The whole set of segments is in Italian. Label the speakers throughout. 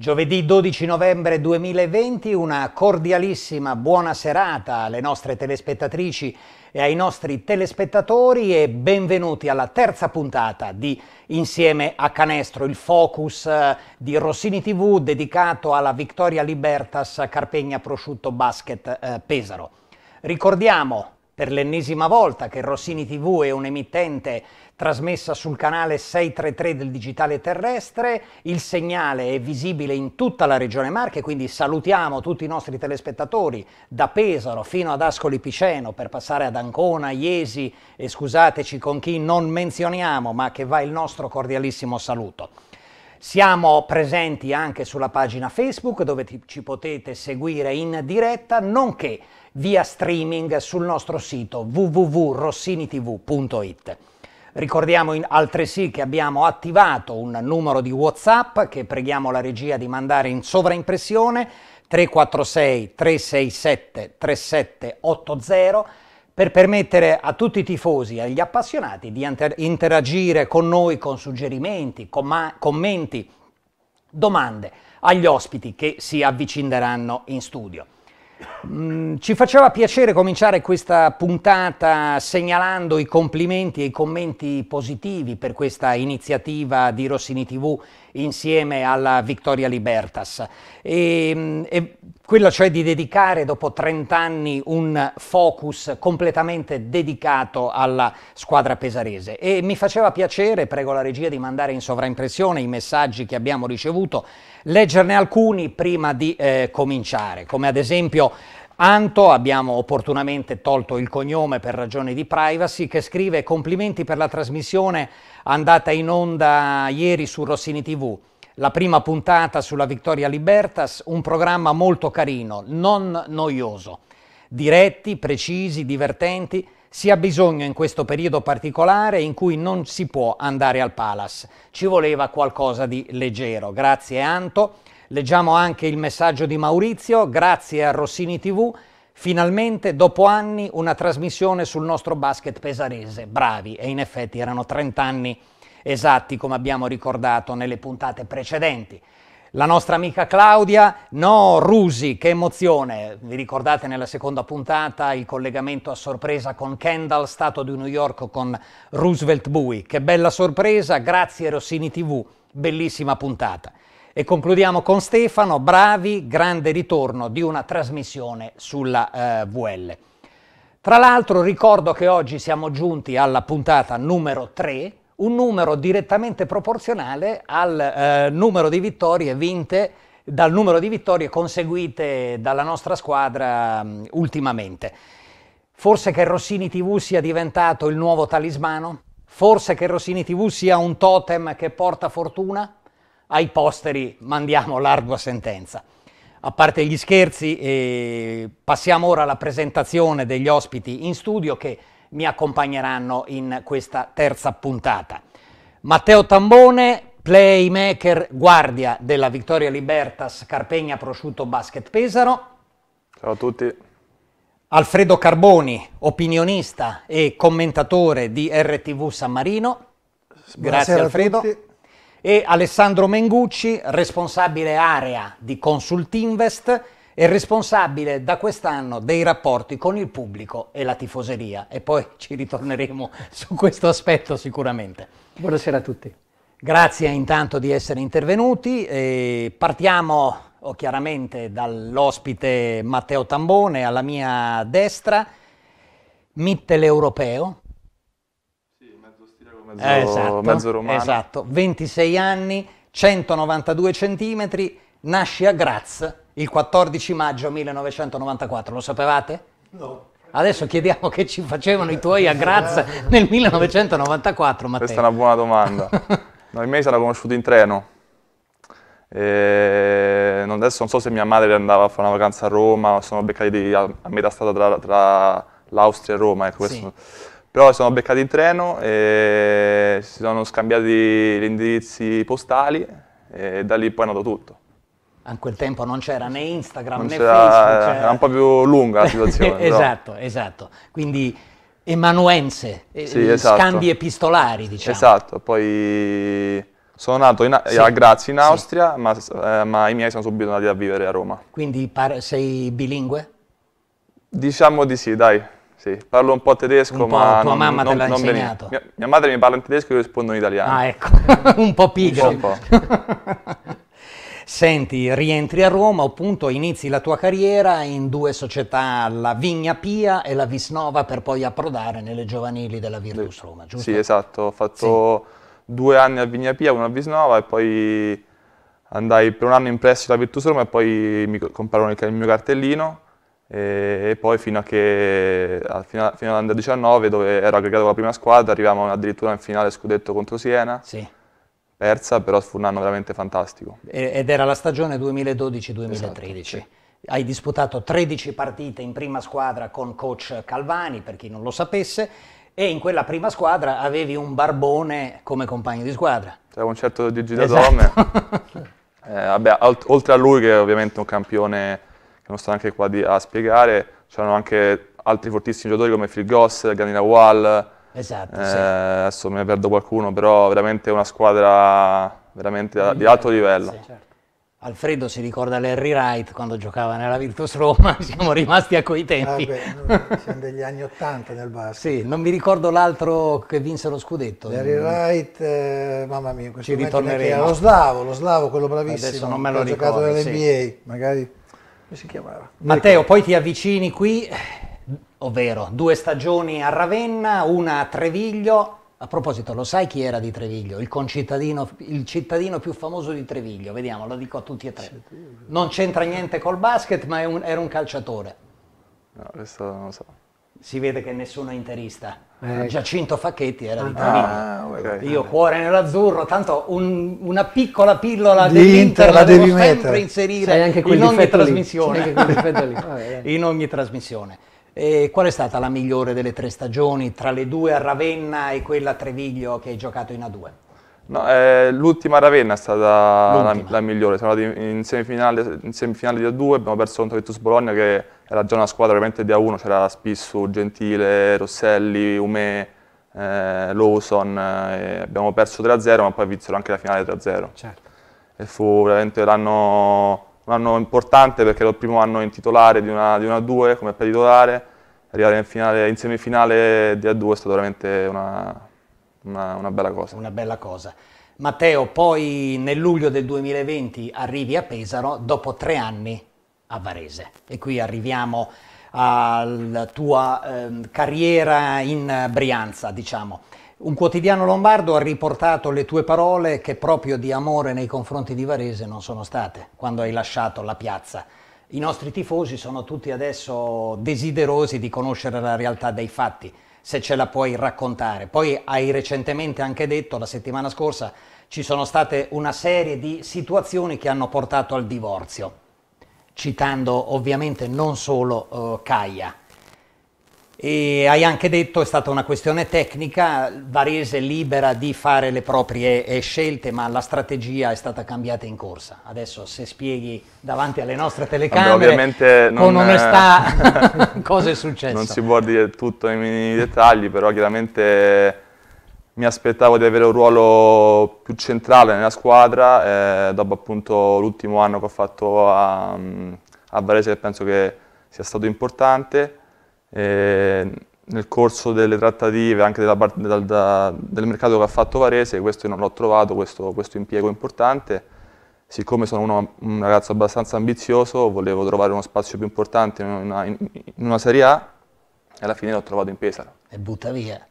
Speaker 1: Giovedì 12 novembre 2020 una cordialissima buona serata alle nostre telespettatrici e ai nostri telespettatori e benvenuti alla terza puntata di Insieme a Canestro, il focus eh, di Rossini TV dedicato alla Victoria Libertas Carpegna Prosciutto Basket eh, Pesaro. Ricordiamo per l'ennesima volta che Rossini TV è un'emittente trasmessa sul canale 633 del digitale terrestre, il segnale è visibile in tutta la regione Marche, quindi salutiamo tutti i nostri telespettatori da Pesaro fino ad Ascoli Piceno per passare ad Ancona, Iesi e scusateci con chi non menzioniamo ma che va il nostro cordialissimo saluto. Siamo presenti anche sulla pagina Facebook dove ti, ci potete seguire in diretta, nonché via streaming sul nostro sito www.rossinitv.it. Ricordiamo altresì che abbiamo attivato un numero di WhatsApp che preghiamo la regia di mandare in sovraimpressione 346 367 3780 per permettere a tutti i tifosi e agli appassionati di interagire con noi con suggerimenti, com commenti, domande agli ospiti che si avvicineranno in studio. Mm, ci faceva piacere cominciare questa puntata segnalando i complimenti e i commenti positivi per questa iniziativa di Rossini TV insieme alla Victoria Libertas. E, mm, e quella cioè di dedicare dopo 30 anni un focus completamente dedicato alla squadra pesarese. E mi faceva piacere, prego la regia di mandare in sovraimpressione i messaggi che abbiamo ricevuto leggerne alcuni prima di eh, cominciare, come ad esempio Anto, abbiamo opportunamente tolto il cognome per ragioni di privacy, che scrive complimenti per la trasmissione andata in onda ieri su Rossini TV. La prima puntata sulla Victoria Libertas, un programma molto carino, non noioso. Diretti, precisi, divertenti si ha bisogno in questo periodo particolare in cui non si può andare al Palace. Ci voleva qualcosa di leggero. Grazie Anto. Leggiamo anche il messaggio di Maurizio. Grazie a Rossini TV. Finalmente, dopo anni, una trasmissione sul nostro basket pesarese. Bravi, e in effetti erano 30 anni esatti, come abbiamo ricordato nelle puntate precedenti. La nostra amica Claudia, no Rusi, che emozione! Vi ricordate nella seconda puntata il collegamento a sorpresa con Kendall, stato di New York con Roosevelt Bowie. Che bella sorpresa, grazie Rossini TV, bellissima puntata. E concludiamo con Stefano, bravi, grande ritorno di una trasmissione sulla eh, VL. Tra l'altro ricordo che oggi siamo giunti alla puntata numero 3 un numero direttamente proporzionale al eh, numero di vittorie vinte dal numero di vittorie conseguite dalla nostra squadra mh, ultimamente. Forse che Rossini TV sia diventato il nuovo talismano? Forse che Rossini TV sia un totem che porta fortuna? Ai posteri mandiamo l'ardua sentenza. A parte gli scherzi, eh, passiamo ora alla presentazione degli ospiti in studio che mi accompagneranno in questa terza puntata. Matteo Tambone, playmaker guardia della Vittoria Libertas Carpegna Prosciutto Basket Pesaro. Ciao a tutti. Alfredo Carboni, opinionista e commentatore di RTV San Marino. Grazie A tutti. E Alessandro Mengucci, responsabile area di Consultinvest è responsabile da quest'anno dei rapporti con il pubblico e la tifoseria e poi ci ritorneremo su questo aspetto sicuramente. Buonasera a tutti. Grazie intanto di essere intervenuti. E partiamo oh, chiaramente dall'ospite Matteo Tambone alla mia destra, Mitteleuropeo.
Speaker 2: mezzo stirego, esatto, mezzo romano. Esatto,
Speaker 1: 26 anni, 192 centimetri, nasce a Graz il 14 maggio 1994, lo sapevate? No. Adesso chiediamo che ci facevano i tuoi a Graz nel 1994, Matteo. Questa è una buona domanda.
Speaker 2: Noi miei sarà conosciuto in treno. E adesso non so se mia madre andava a fare una vacanza a Roma, o sono beccati a, metà strada tra, tra l'Austria e Roma. Ecco sì. Però sono beccati in treno e si sono scambiati gli indirizzi postali e da lì poi è nato tutto
Speaker 1: a quel tempo non c'era né Instagram non né Facebook. Eh, era, era un po'
Speaker 2: più lunga la situazione. esatto,
Speaker 1: però. esatto. Quindi emanuenze, eh, sì, esatto. scambi epistolari, diciamo.
Speaker 2: Esatto, poi sono nato in, sì. a Grazia in Austria, sì. ma, eh, ma, i miei sono subito andati a vivere a Roma.
Speaker 1: Quindi par- sei bilingue?
Speaker 2: Diciamo di sì, dai. Sì, parlo un po' tedesco, un ma tua non, mamma non, te l'ha insegnato. Mia, mia, madre mi parla in tedesco e io rispondo in italiano. Ah,
Speaker 1: ecco, un po' pigro. Un po'.
Speaker 3: Un po'.
Speaker 1: senti, rientri a Roma, appunto inizi la tua carriera in due società, la Vigna Pia e la Visnova, per poi approdare nelle giovanili della Virtus Roma, giusto?
Speaker 2: Sì, esatto, ho fatto sì. due anni a Vigna Pia, uno a Visnova e poi andai per un anno in prestito alla Virtus Roma e poi mi comprarono il mio cartellino e, poi fino, a che, fino, fino all'Under 19 dove ero aggregato con la prima squadra arriviamo addirittura in finale scudetto contro Siena. Sì persa, però fu un anno veramente fantastico.
Speaker 1: Ed era la stagione 2012-2013. Esatto, sì. Hai disputato 13 partite in prima squadra con coach Calvani, per chi non lo sapesse, e in quella prima squadra avevi un barbone come
Speaker 2: compagno di squadra. C'era un certo Gigi da esatto. Dome. eh, vabbè, oltre a lui, che è ovviamente un campione che non sto neanche qua a spiegare, c'erano anche altri fortissimi giocatori come Phil Goss, Ganina Wall, Esatto, eh, sì. Adesso me ne perdo qualcuno, però veramente una squadra veramente di alto livello. Sì, certo.
Speaker 1: Alfredo si ricorda l'Harry Wright quando giocava nella Virtus Roma, siamo rimasti a quei tempi.
Speaker 4: Vabbè, eh siamo degli anni Ottanta nel basket. Sì,
Speaker 1: non mi ricordo l'altro che vinse lo scudetto. Larry mm. Wright,
Speaker 4: eh, mamma mia, ci ritorneremo. Lo slavo, lo slavo, quello bravissimo. Adesso non me lo ricordo. Ha giocato nell'NBA, sì. magari... Come si chiamava?
Speaker 1: Matteo, poi ti avvicini qui ovvero due stagioni a Ravenna, una a Treviglio. A proposito, lo sai chi era di Treviglio? Il concittadino, il cittadino più famoso di Treviglio, vediamo, lo dico a tutti e tre. Non c'entra niente col basket, ma un, era un calciatore.
Speaker 2: No, questo non lo so.
Speaker 1: Si vede che nessuno è interista. Eh, ecco. Giacinto Facchetti era di ah, Treviglio. Ah, okay. Io cuore nell'azzurro, tanto un, una piccola pillola di dell'Inter la devo sempre mettere. inserire in ogni, ah, eh. in ogni trasmissione. in ogni trasmissione. E qual è stata la migliore delle tre stagioni tra le due a Ravenna e quella a Treviglio che hai giocato in A2?
Speaker 2: No, eh, l'ultima a Ravenna è stata la, la, migliore, siamo andati in semifinale, in semifinale di A2, abbiamo perso contro Virtus Bologna che era già una squadra veramente di A1, c'era Spissu, Gentile, Rosselli, Ume, eh, Lawson, eh, abbiamo perso 3-0 ma poi vinsero anche la finale 3-0. Certo. E fu veramente l'anno un anno importante perché era il primo anno in titolare di una, di una 2 come titolare arrivare in, finale, in semifinale di A2 è stata veramente una, una, una bella cosa. Una bella cosa.
Speaker 1: Matteo, poi nel luglio del 2020 arrivi a Pesaro dopo tre anni a Varese e qui arriviamo alla tua eh, carriera in Brianza, diciamo. Un quotidiano lombardo ha riportato le tue parole che proprio di amore nei confronti di Varese non sono state quando hai lasciato la piazza i nostri tifosi sono tutti adesso desiderosi di conoscere la realtà dei fatti, se ce la puoi raccontare. Poi hai recentemente anche detto, la settimana scorsa, ci sono state una serie di situazioni che hanno portato al divorzio, citando ovviamente non solo eh, Caia. E hai anche detto è stata una questione tecnica, Varese libera di fare le proprie eh, scelte, ma la strategia è stata cambiata in corsa. Adesso se spieghi davanti alle nostre telecamere Vabbè, con non, onestà eh, cosa è successo. Non si può
Speaker 2: dire tutto nei minimi dettagli, però chiaramente mi aspettavo di avere un ruolo più centrale nella squadra, eh, dopo appunto l'ultimo anno che ho fatto a, a Varese penso che sia stato importante eh, nel corso delle trattative anche della, da, da, del mercato che ha fatto Varese, questo non l'ho trovato, questo, questo, impiego importante. Siccome sono uno, un ragazzo abbastanza ambizioso, volevo trovare uno spazio più importante in una, in, in una Serie A e alla fine l'ho trovato in Pesaro.
Speaker 1: E butta via.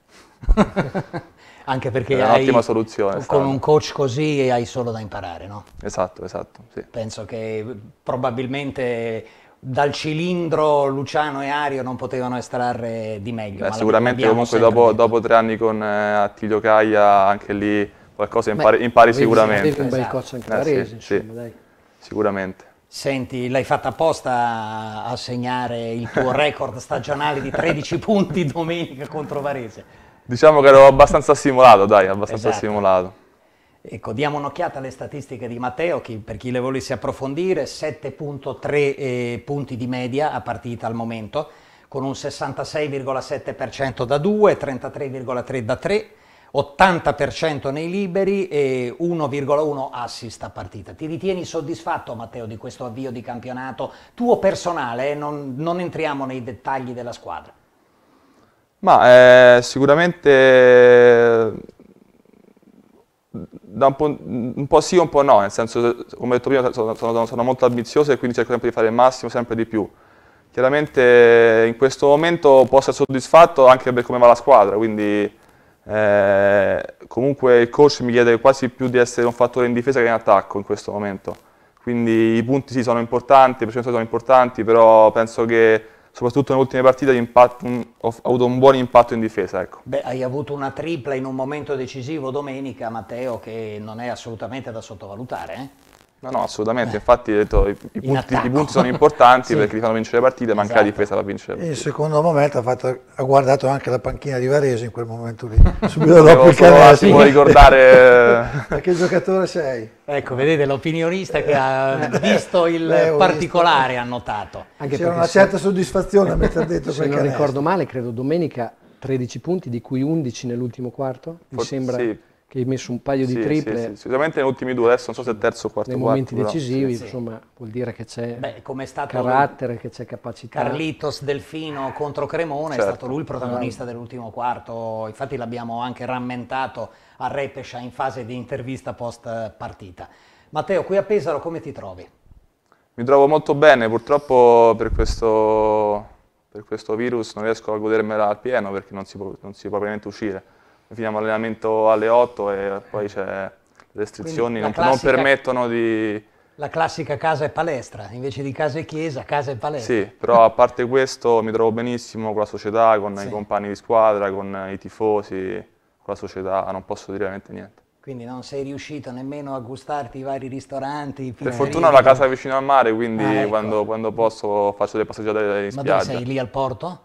Speaker 1: anche perché è un'ottima soluzione. Con stava. un coach così hai solo da imparare, no?
Speaker 2: Esatto, esatto. Sì.
Speaker 1: Penso che probabilmente dal cilindro Luciano e Ario non potevano estrarre di meglio. Beh, sicuramente comunque dopo,
Speaker 2: dopo, tre anni con eh, Attilio Caia anche lì qualcosa impari, Beh, impari vedi, sicuramente. Vedi un bel esatto. coach anche eh, Varese, sì, insomma, sì. Sicuramente.
Speaker 1: Senti, l'hai fatta apposta a segnare il tuo record stagionale di 13 punti domenica contro Varese.
Speaker 2: Diciamo che ero abbastanza stimolato, dai, abbastanza esatto. stimolato.
Speaker 1: Ecco, diamo un'occhiata alle statistiche di Matteo, che per chi le volesse approfondire, 7.3 eh, punti di media a partita al momento, con un 66,7% da 2, 33,3 da 3, 80% nei liberi e 1,1 assist a partita. Ti ritieni soddisfatto Matteo di questo avvio di campionato tuo personale? Eh? Non, non, entriamo nei dettagli della squadra.
Speaker 2: Ma eh, sicuramente un po', un po', sì, un po' no, nel senso, come ho detto prima, sono, sono, sono molto ambizioso e quindi cerco sempre di fare il massimo, sempre di più. Chiaramente in questo momento posso essere soddisfatto anche per come va la squadra, quindi eh, comunque il coach mi chiede quasi più di essere un fattore in difesa che in attacco in questo momento. Quindi i punti sì sono importanti, i percentuali sono importanti, però penso che soprattutto nelle ultime partite un, ho avuto un buon impatto in difesa. Ecco.
Speaker 1: Beh, hai avuto una tripla in un momento decisivo domenica, Matteo, che non è assolutamente da sottovalutare. Eh? No, no,
Speaker 2: assolutamente, infatti detto, i, i, punti, i, punti, sono importanti sì. perché ti fanno vincere le partite, ma esatto. anche la esatto. difesa va vincere.
Speaker 4: Il secondo momento ha, fatto, ha, guardato anche la panchina di Varese in quel momento lì, subito dopo il canale. Ti vuoi ricordare...
Speaker 1: ma che giocatore sei? Ecco, vedete l'opinionista che ha eh, visto il Beh, particolare visto. ha notato. Anche C'era una certa se... soddisfazione a mettere dentro Se non canestro. ricordo
Speaker 3: male, credo domenica 13 punti, di cui 11 nell'ultimo quarto, For mi sembra... Sì che hai messo un paio sì, di triple. Sì, sì.
Speaker 2: Sicuramente negli ultimi due, adesso non so se è terzo o quarto. Nei momenti quarto, decisivi, no? insomma, vuol dire che
Speaker 1: c'è Beh, carattere, che c'è capacità. Carlitos Delfino contro Cremona certo. è stato lui il protagonista ah. dell'ultimo quarto, infatti l'abbiamo anche rammentato a Repescia in fase di intervista post partita. Matteo, qui a Pesaro come ti trovi?
Speaker 2: Mi trovo molto bene, purtroppo per questo, per questo virus non riesco a godermela al pieno perché non si, non si può propriamente uscire finiamo l'allenamento alle 8 e poi c'è le restrizioni, non, classica, non, permettono di...
Speaker 1: La classica casa e palestra, invece di casa e chiesa, casa e palestra. Sì,
Speaker 2: però a parte questo mi trovo benissimo con la società, con sì. i compagni di squadra, con i tifosi, con la società, non posso dire veramente niente.
Speaker 1: Quindi non sei riuscito nemmeno a gustarti i vari ristoranti? Per fortuna
Speaker 2: ho la casa vicino al mare, quindi ah, ecco. quando, quando, posso faccio dei passeggiate in spiaggia. Ma tu sei
Speaker 1: lì al porto?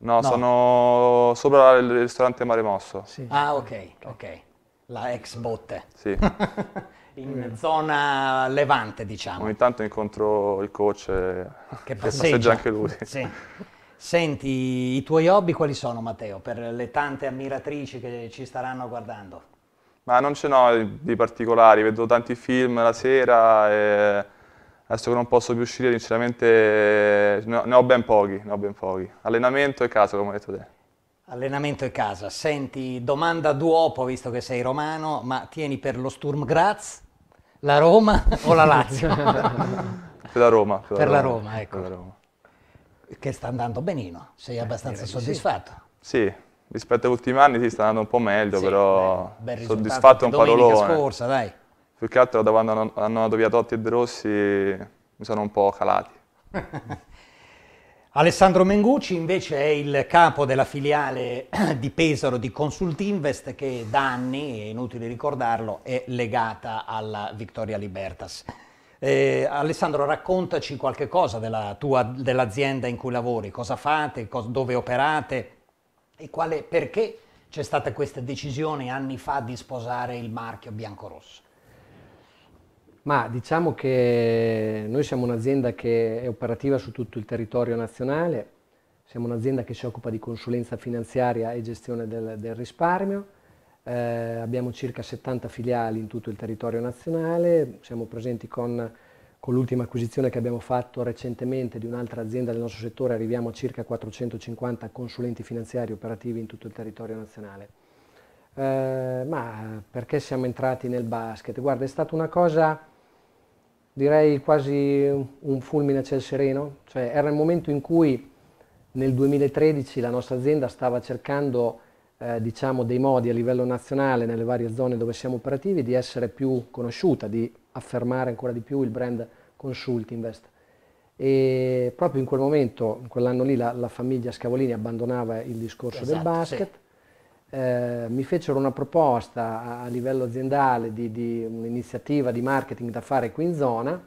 Speaker 2: No, no. sono sopra il ristorante Mare Mosso. Sì.
Speaker 1: Ah, ok, ok. La ex botte.
Speaker 2: Sì.
Speaker 1: in zona levante, diciamo. Ogni
Speaker 2: tanto incontro il coach e... che, passeggia. passeggia anche lui. Sì.
Speaker 1: Senti, i tuoi hobby quali sono, Matteo, per le tante ammiratrici che ci staranno guardando?
Speaker 2: Ma non ce n'ho di particolari, vedo tanti film la sera e Adesso che non posso più uscire, sinceramente ne ho ben pochi, ne ho ben pochi. Allenamento e casa, come hai detto te.
Speaker 1: Allenamento e casa. Senti, domanda duopo, visto che sei romano, ma tieni per lo Sturm Graz, la Roma o la Lazio? per
Speaker 2: la Roma. Per, la, per Roma. la Roma, ecco. La Roma.
Speaker 1: Che sta andando benino, sei eh, abbastanza eh, soddisfatto.
Speaker 2: Sì. sì. rispetto agli ultimi anni sì, sta andando un po' meglio, sì, però beh, soddisfatto è un parolone. Domenica scorsa, dai. Più che altro da quando hanno, andato via Totti e De Rossi mi sono un po' calati.
Speaker 1: Alessandro Mengucci invece è il capo della filiale di Pesaro di Consultinvest che da anni, è inutile ricordarlo, è legata alla Victoria Libertas. Eh, Alessandro raccontaci qualche cosa dell'azienda in cui lavori, cosa fate, cosa, dove operate e quale, perché c'è stata questa decisione anni fa di sposare il marchio biancorosso.
Speaker 3: Ma diciamo che noi siamo un'azienda che è operativa su tutto il territorio nazionale, siamo un'azienda che si occupa di consulenza finanziaria e gestione del, del risparmio, eh, abbiamo circa 70 filiali in tutto il territorio nazionale, siamo presenti con, con l'ultima acquisizione che abbiamo fatto recentemente di un'altra azienda del nostro settore, arriviamo a circa 450 consulenti finanziari operativi in tutto il territorio nazionale. Eh, ma perché siamo entrati nel basket? Guarda, è stata una cosa direi quasi un fulmine a ciel sereno, cioè era il momento in cui nel 2013 la nostra azienda stava cercando eh, diciamo dei modi a livello nazionale nelle varie zone dove siamo operativi di essere più conosciuta, di affermare ancora di più il brand Consultinvest e proprio in quel momento, in quell'anno lì la, la famiglia Scavolini abbandonava il discorso esatto, del basket sì eh, mi fecero una proposta a, a livello aziendale di, di un'iniziativa di marketing da fare qui in zona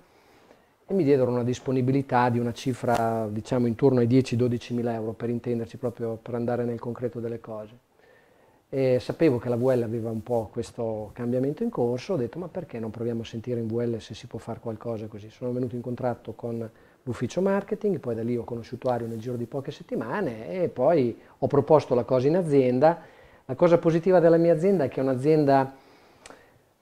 Speaker 3: e mi diedero una disponibilità di una cifra diciamo intorno ai 10-12 mila euro per intenderci proprio per andare nel concreto delle cose. E sapevo che la VL aveva un po' questo cambiamento in corso, ho detto ma perché non proviamo a sentire in VL se si può fare qualcosa così. Sono venuto in contratto con l'ufficio marketing, poi da lì ho conosciuto Ario nel giro di poche settimane e poi ho proposto la cosa in azienda la cosa positiva della mia azienda è che è un'azienda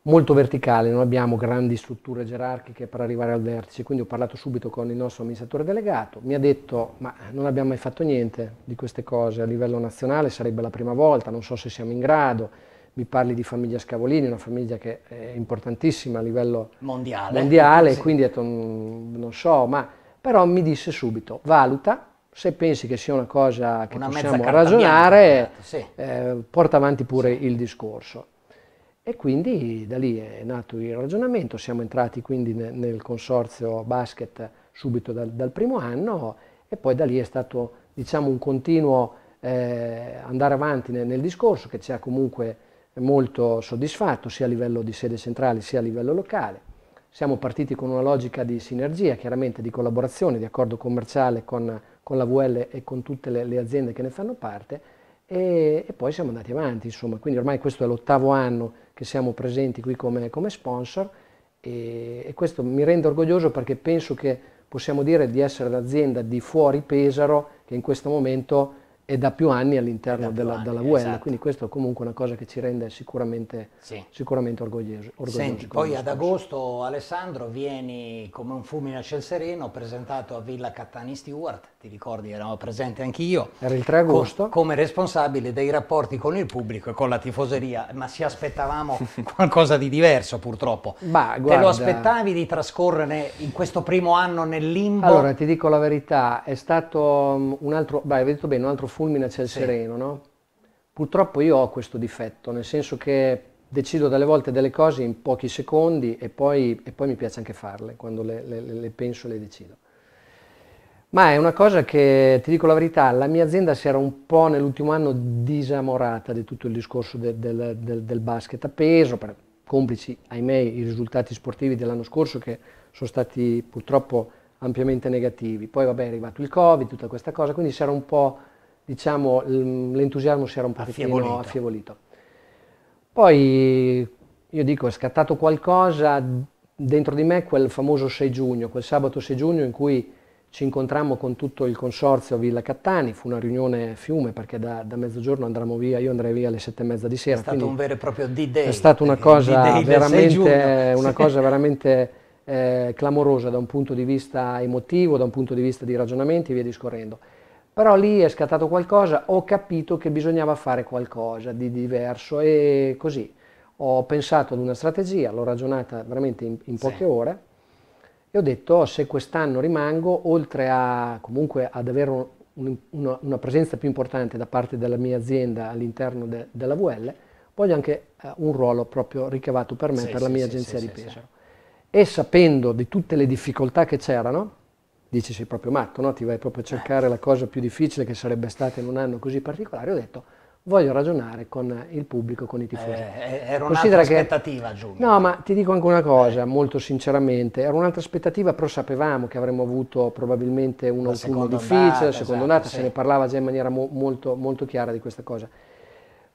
Speaker 3: molto verticale, non abbiamo grandi strutture gerarchiche per arrivare al vertice, quindi ho parlato subito con il nostro amministratore delegato, mi ha detto ma non abbiamo mai fatto niente di queste cose a livello nazionale, sarebbe la prima volta, non so se siamo in grado, mi parli di famiglia Scavolini, una famiglia che è importantissima a livello mondiale, mondiale sì. quindi detto, mm, non so, ma però mi disse subito valuta, se pensi che sia una cosa che una possiamo ragionare, certo, sì. eh, porta avanti pure sì. il discorso. E quindi da lì è nato il ragionamento, siamo entrati quindi nel consorzio basket subito dal, dal primo anno e poi da lì è stato diciamo, un continuo eh, andare avanti nel, nel, discorso che ci ha comunque molto soddisfatto sia a livello di sede centrale sia a livello locale. Siamo partiti con una logica di sinergia, chiaramente di collaborazione, di accordo commerciale con con la VL e con tutte le, le aziende che ne fanno parte e, e, poi siamo andati avanti, insomma, quindi ormai questo è l'ottavo anno che siamo presenti qui come, come sponsor e, e questo mi rende orgoglioso perché penso che possiamo dire di essere l'azienda di fuori Pesaro che in questo momento e da più anni all'interno della, anni, della UL, esatto. quindi questo è comunque una cosa che ci rende sicuramente, sì. sicuramente orgogliosi. Senti, poi ad
Speaker 1: agosto Alessandro vieni come un fulmine a ciel sereno, presentato a Villa Cattani Stewart, ti ricordi ero presente
Speaker 3: anch'io. Era il 3 agosto.
Speaker 1: Co come responsabile dei rapporti con il pubblico e con la tifoseria, ma si aspettavamo qualcosa di diverso purtroppo. Ma, guarda, Te lo aspettavi
Speaker 3: di trascorrere in questo primo anno nel limbo? Allora ti dico la verità, è stato mm, un altro, beh, hai detto bene, un altro fulmine a ciel sì. sereno, no? Purtroppo io ho questo difetto, nel senso che decido delle volte delle cose in pochi secondi e poi, e poi mi piace anche farle quando le, le, le penso e le decido. Ma è una cosa che, ti dico la verità, la mia azienda si era un po' nell'ultimo anno disamorata di tutto il discorso del, del, del, del basket a peso, per, complici, ahimè, i risultati sportivi dell'anno scorso che sono stati purtroppo ampiamente negativi. Poi vabbè è arrivato il Covid, tutta questa cosa, quindi si era un po' diciamo, l'entusiasmo si era un pochettino affievolito. affievolito. Poi io dico, è scattato qualcosa dentro di me quel famoso 6 giugno, quel sabato 6 giugno in cui ci incontrammo con tutto il consorzio a Villa Cattani, fu una riunione fiume perché da, da mezzogiorno andremo via, io andrei via alle sette e mezza di sera. È stato un vero e proprio D-Day. È stata una eh, cosa veramente, eh, una cosa veramente eh, clamorosa da un punto di vista emotivo, da un punto di vista di ragionamenti e via discorrendo però lì è scattato qualcosa, ho capito che bisognava fare qualcosa di diverso e così ho pensato ad una strategia, l'ho ragionata veramente in, in poche sì. ore e ho detto se quest'anno rimango, oltre a comunque ad avere un, un, una, presenza più importante da parte della mia azienda all'interno de, della VL, voglio anche eh, un ruolo proprio ricavato per me, sì, per sì, la mia agenzia di Pesaro. E sapendo di tutte le difficoltà che c'erano, dice sei proprio matto, no? ti vai proprio a eh. cercare la cosa più difficile che sarebbe stata in un anno così particolare, ho detto voglio ragionare con il pubblico, con i eh, tifosi. Eh, era un'altra aspettativa, Giulio. No, ma ti dico anche una cosa, eh. molto sinceramente, era un'altra aspettativa, però sapevamo che avremmo avuto probabilmente un autunno difficile, andata, la seconda esatto, ondata, esatto, se ne parlava già in maniera mo- molto, molto chiara di questa cosa.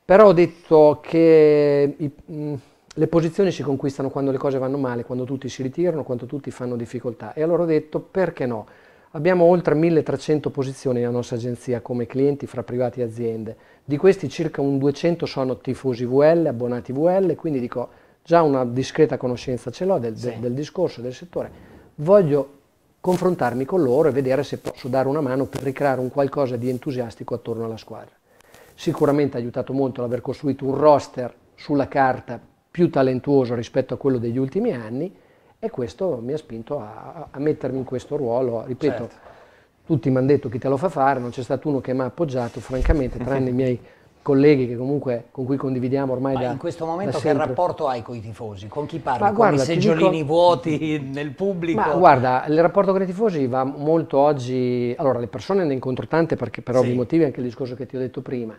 Speaker 3: Però ho detto che... I, mh, mm, le posizioni si conquistano quando le cose vanno male, quando tutti si ritirano, quando tutti fanno difficoltà. E allora ho detto perché no? Abbiamo oltre 1300 posizioni nella nostra agenzia come clienti fra privati e aziende. Di questi circa un 200 sono tifosi VL, abbonati VL, quindi dico già una discreta conoscenza ce l'ho del, sì. del, del discorso, del settore. Voglio confrontarmi con loro e vedere se posso dare una mano per ricreare un qualcosa di entusiastico attorno alla squadra. Sicuramente ha aiutato molto l'aver costruito un roster sulla carta più talentuoso rispetto a quello degli ultimi anni e questo mi ha spinto a, a mettermi in questo ruolo, ripeto, certo. tutti mi hanno detto chi te lo fa fare, non c'è stato uno che mi ha appoggiato, francamente, tranne i miei colleghi che comunque, con cui condividiamo ormai Ma da in questo momento che rapporto
Speaker 1: hai con i tifosi? Con chi parli? Ma con guarda, i seggiolini dico... vuoti nel pubblico? Ma guarda,
Speaker 3: il rapporto con i tifosi va molto oggi... Allora, le persone ne incontro tante perché per sì. ovvi motivi anche il discorso che ti ho detto prima.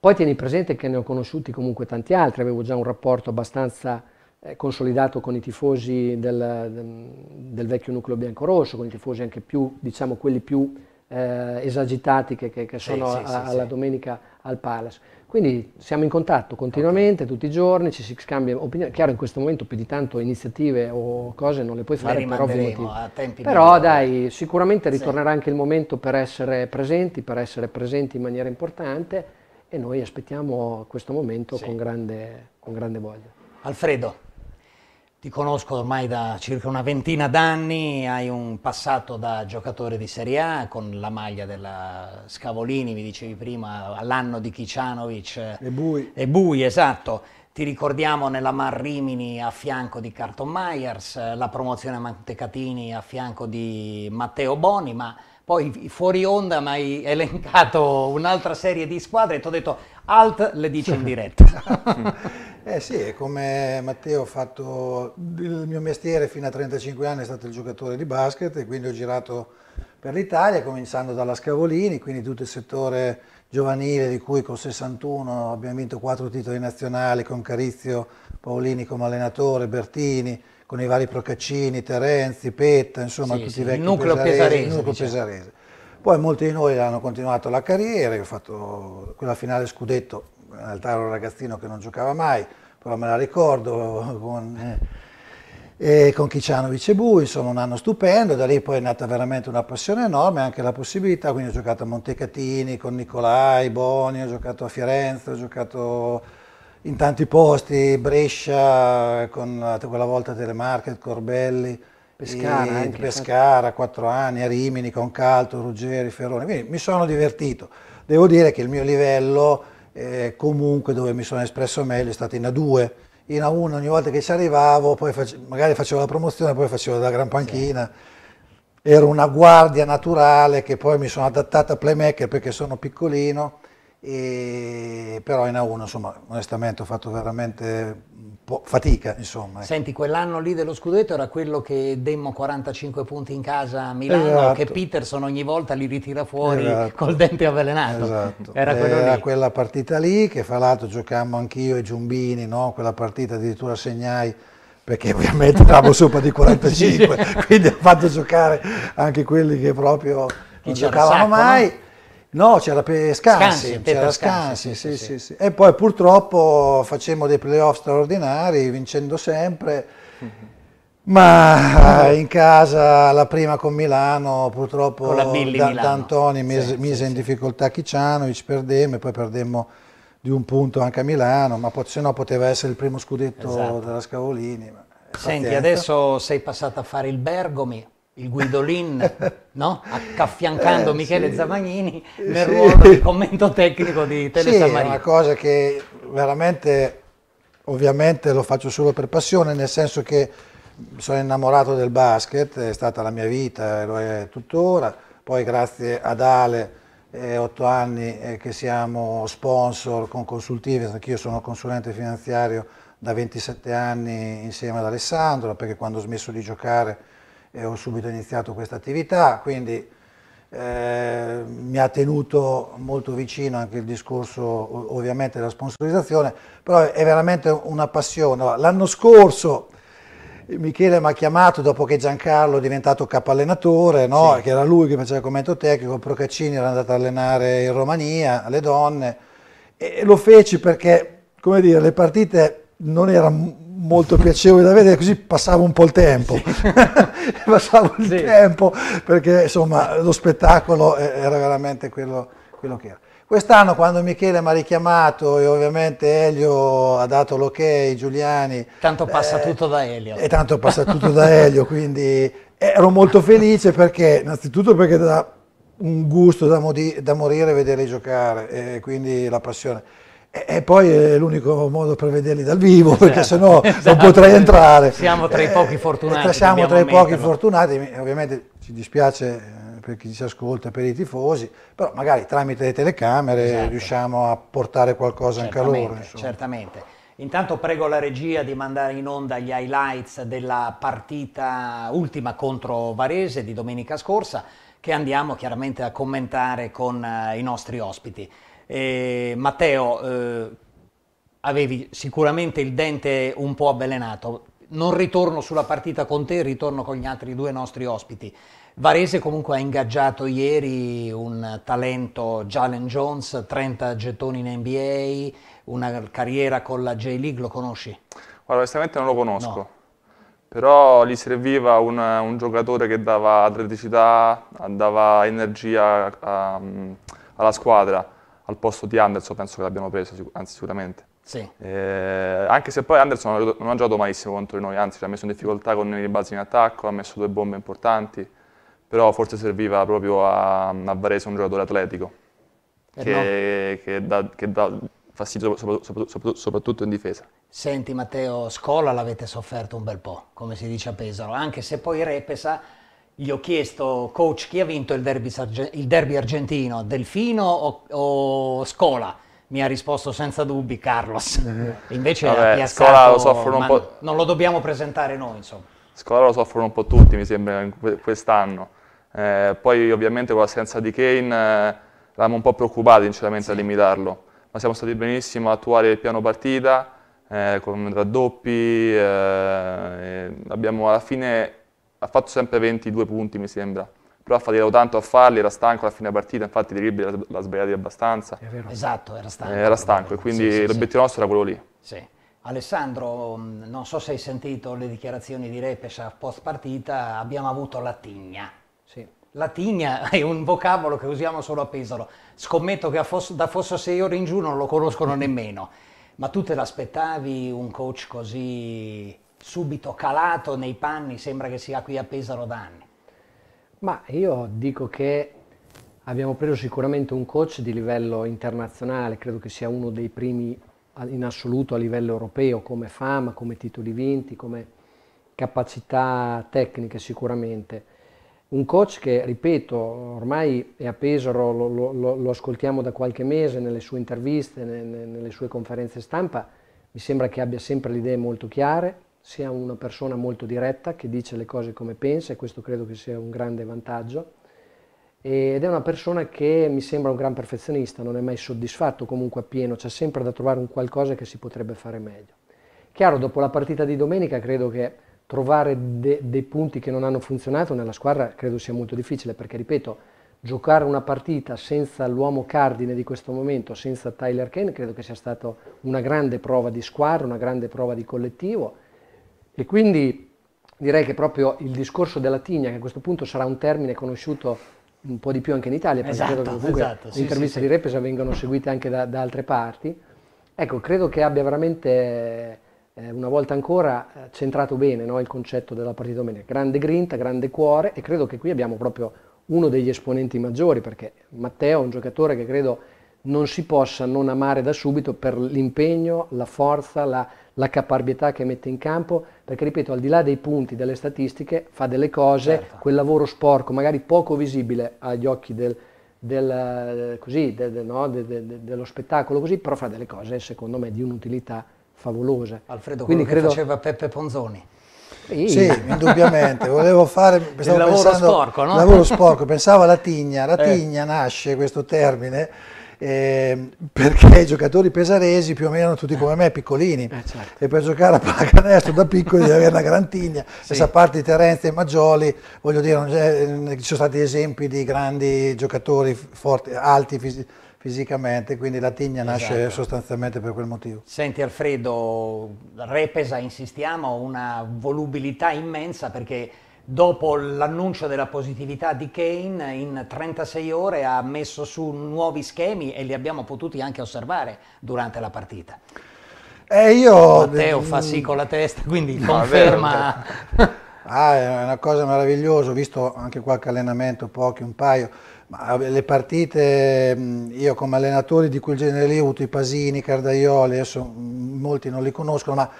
Speaker 3: Poi tieni presente che ne ho conosciuti comunque tanti altri, avevo già un rapporto abbastanza eh, consolidato con i tifosi del, del vecchio nucleo biancorosso, con i tifosi anche più, diciamo, quelli più eh, esagitati che, che, che sono sì, sì, a, sì, alla domenica al Palace. Quindi siamo in contatto continuamente, okay. tutti i giorni, ci si scambia opinioni. Chiaro, in questo momento più di tanto iniziative o cose non le puoi fare le per ovvi motivi. Però dai, sicuramente ritornerà anche il momento per essere presenti, per essere presenti in maniera importante e noi aspettiamo questo momento sì. con, grande, con grande voglia. Alfredo,
Speaker 1: ti conosco ormai da circa una ventina d'anni, hai un passato da giocatore di Serie A con la maglia della Scavolini, mi dicevi prima, all'anno di Kicianovic. E Bui. E Bui, esatto. Ti ricordiamo nella Mar Rimini a fianco di Carton Myers, la promozione a Mantecatini a fianco di Matteo Boni, ma poi fuori onda mi hai elencato un'altra serie di squadre e ti ho detto alt le dice in
Speaker 4: diretta. eh sì, come Matteo ho fatto il mio mestiere fino a 35 anni è stato il giocatore di basket e quindi ho girato per l'Italia cominciando dalla Scavolini, quindi tutto il settore giovanile di cui con 61 abbiamo vinto quattro titoli nazionali con Carizio Paolini come allenatore, Bertini, con i vari Procaccini, Terenzi, Petta, insomma sì, tutti sì, i vecchi il nucleo pesaresi, pesarese, il nucleo diciamo. Poi molti di noi hanno continuato la carriera, io ho fatto quella finale scudetto, in realtà ero un ragazzino che non giocava mai, però me la ricordo eh, con, eh, con Chicianovic e insomma un anno stupendo, da lì poi è nata veramente una passione enorme, anche la possibilità, quindi ho giocato a Montecatini, con Nicolai, Boni, ho giocato a Firenze, ho giocato in tanti posti, Brescia, con quella volta Telemarket, Corbelli, Pescara, e, Pescara, quattro anni, a Rimini, con Calto, Ruggeri, Ferroni, quindi mi sono divertito. Devo dire che il mio livello, eh, comunque dove mi sono espresso meglio, è stato in A2, in A1 ogni volta che ci arrivavo, poi face magari facevo la promozione, poi facevo la gran panchina. Sì. Ero una guardia naturale che poi mi sono adattata a playmaker perché sono piccolino e, però in A1 insomma onestamente ho fatto veramente fatica insomma. Ecco.
Speaker 1: Senti quell'anno lì dello scudetto era quello che demmo 45 punti in casa a Milano esatto. che Peterson ogni volta li ritira fuori esatto. col dente avvelenato esatto.
Speaker 4: era, era quella partita lì che fra l'altro giocammo anch'io e Giumbini no? quella partita addirittura segnai perché ovviamente eravamo sopra di 45 quindi ho fatto giocare anche quelli che proprio non non giocavano sacco, mai no? No, c'era pe- Scansi, c'era Scansi, sì, sì, sì, E poi purtroppo facemmo dei playoff straordinari, vincendo sempre, mhm. ma in casa la prima con Milano, purtroppo D'Antoni mise, in difficoltà Chicianovic, perdemmo e poi perdemmo di un punto anche a Milano, ma se no poteva essere il primo scudetto esatto. della Scavolini. Senti,
Speaker 1: adesso sei passata a fare il Bergomi, il Guidolin, no? affiancando eh, Michele sì. Zavagnini nel sì. ruolo di commento tecnico di Tele sì, È una cosa
Speaker 4: che veramente, ovviamente lo faccio solo per passione, nel senso che sono innamorato del basket, è stata la mia vita, e lo è tuttora, poi grazie ad Ale eh, otto anni eh, che siamo sponsor con consultivi, anch'io sono consulente finanziario da 27 anni insieme ad Alessandro, perché quando ho smesso di giocare e ho subito iniziato questa attività, quindi eh, mi ha tenuto molto vicino anche il discorso ovviamente della sponsorizzazione, però è veramente una passione. L'anno scorso Michele mi ha chiamato dopo che Giancarlo è diventato capallenatore, no? sì. che era lui che faceva il commento tecnico, Procaccini era andato a allenare in Romania, alle donne, e lo feci perché, come dire, le partite non erano molto piacevole da vedere, così passavo un po' il tempo, sì. passavo il sì. tempo perché insomma lo spettacolo era veramente quello, quello che era. Quest'anno quando Michele mi ha richiamato e ovviamente Elio ha dato l'ok, Giuliani... Tanto passa eh, tutto da Elio. E tanto passa tutto da Elio, quindi eh, ero molto felice perché, innanzitutto perché da un gusto da, da morire vedere giocare, eh, quindi la passione. E poi è l'unico modo per vederli dal vivo, certo. perché sennò esatto. non potrei entrare. Siamo tra i eh, pochi fortunati. Eh, siamo tra i pochi metterlo. fortunati, ovviamente ci dispiace eh, per chi ci ascolta, per i tifosi, però magari tramite le telecamere esatto. riusciamo a portare qualcosa certamente, anche a loro. Insomma.
Speaker 1: Certamente. Intanto prego la regia di mandare in onda gli highlights della partita ultima contro Varese di domenica scorsa, che andiamo chiaramente a commentare con eh, i nostri ospiti. Eh, Matteo, eh, avevi sicuramente il dente un po' avvelenato. Non ritorno sulla partita con te, ritorno con gli altri due nostri ospiti. Varese comunque ha ingaggiato ieri un talento Jalen Jones, 30 gettoni in NBA, una carriera con la J-League, lo conosci?
Speaker 2: Guarda, onestamente non lo conosco, no. però gli serviva un, un, giocatore che dava atleticità, dava energia a, a, alla squadra al posto di Anderson penso che l'abbiano preso, anzi sicuramente. Sì. Eh, anche se poi Anderson non ha giocato malissimo contro noi, anzi ci ha messo in difficoltà con i balzi in attacco, ha messo due bombe importanti, però forse serviva proprio a, a Varese un giocatore atletico, eh che, no. che, da, fastidio soprattutto in difesa.
Speaker 1: Senti Matteo, Scola l'avete sofferto un bel po', come si dice a Pesaro, anche se poi Repesa gli ho chiesto, coach, chi ha vinto il derby, il derby argentino, Delfino o, o, Scola? Mi ha risposto senza dubbi Carlos. Eh. Invece Vabbè, ha piazzato, Scola lo soffrono un po'... Non lo dobbiamo presentare noi, insomma.
Speaker 2: Scola lo soffrono un po' tutti, mi sembra, quest'anno. Eh, poi ovviamente con l'assenza di Kane eh, eravamo un po' preoccupati, sinceramente, sì. a limitarlo. Ma siamo stati benissimo a attuare il piano partita, eh, con raddoppi, eh, abbiamo alla fine ha fatto sempre 22 punti, mi sembra, però ha faticato tanto a farli, era stanco alla fine della partita, infatti i dribbli l'ha sbagliati abbastanza. Esatto, era stanco. Eh, era stanco e quindi sì, sì, l'obiettivo sì. nostro era quello lì.
Speaker 1: Sì. Alessandro, mm, non so se hai sentito le dichiarazioni di Repes a post partita, abbiamo avuto la tigna. Sì. La tigna è un vocabolo che usiamo solo a Pesaro. Scommetto che da Fosso 6 ore in giù non lo conoscono nemmeno. Ma tu te l'aspettavi un coach così subito calato nei panni, sembra che sia qui a Pesaro da anni.
Speaker 3: Ma io dico che abbiamo preso sicuramente un coach di livello internazionale, credo che sia uno dei primi in assoluto a livello europeo come fama, come titoli vinti, come capacità tecniche sicuramente. Un coach che, ripeto, ormai è a Pesaro, lo, lo, lo ascoltiamo da qualche mese nelle sue interviste, nelle, nelle sue conferenze stampa, mi sembra che abbia sempre le idee molto chiare, sia una persona molto diretta che dice le cose come pensa e questo credo che sia un grande vantaggio ed è una persona che mi sembra un gran perfezionista, non è mai soddisfatto comunque appieno, c'è sempre da trovare un qualcosa che si potrebbe fare meglio. Chiaro, dopo la partita di domenica credo che trovare de dei punti che non hanno funzionato nella squadra credo sia molto difficile perché, ripeto, giocare una partita senza l'uomo cardine di questo momento, senza Tyler Kane, credo che sia stata una grande prova di squadra, una grande prova di collettivo e quindi direi che proprio il discorso della tigna, che a questo punto sarà un termine conosciuto un po' di più anche in Italia, perché esatto, credo che comunque esatto, sì, interviste sì, di Repesa vengano seguite anche da, da, altre parti, ecco, credo che abbia veramente eh, una volta ancora eh, centrato bene no, il concetto della partita domenica. Grande grinta, grande cuore e credo che qui abbiamo proprio uno degli esponenti maggiori perché Matteo è un giocatore che credo non si possa non amare da subito per l'impegno, la forza, la, la caparbietà che mette in campo, perché ripeto, al di là dei punti, delle statistiche, fa delle cose, certo. quel lavoro sporco, magari poco visibile agli occhi del, del, così, del, no, dello spettacolo, così, però fa delle cose, secondo me, di un'utilità favolosa. Alfredo, Quindi quello credo... faceva
Speaker 4: Peppe
Speaker 1: Ponzoni. Sì, sì indubbiamente, volevo fare il lavoro pensando, sporco, no? lavoro sporco,
Speaker 4: pensavo alla tigna, la eh. tigna nasce questo termine eh, perché i giocatori pesaresi più o meno tutti come me, piccolini, eh, certo. e per giocare a pallacanestro da piccoli devi avere una grantiglia, stessa sì. parte di Terenzio e Maggioli, voglio dire, eh, ci sono stati esempi di grandi giocatori forti, alti fisi fisicamente, quindi la tigna esatto. nasce sostanzialmente per quel motivo.
Speaker 1: Senti Alfredo, Repesa insistiamo, una volubilità immensa perché Dopo l'annuncio della positività di Kane, in 36 ore ha messo su nuovi schemi e li abbiamo potuti anche osservare durante la partita.
Speaker 4: E eh, io... Matteo fa sì con la testa, quindi no, conferma. È, ah, è una cosa meravigliosa, ho visto anche qualche allenamento, pochi, un paio. Ma le partite, io come allenatore di quel genere lì ho avuto i Pasini, i Cardaioli, adesso molti non li conoscono, ma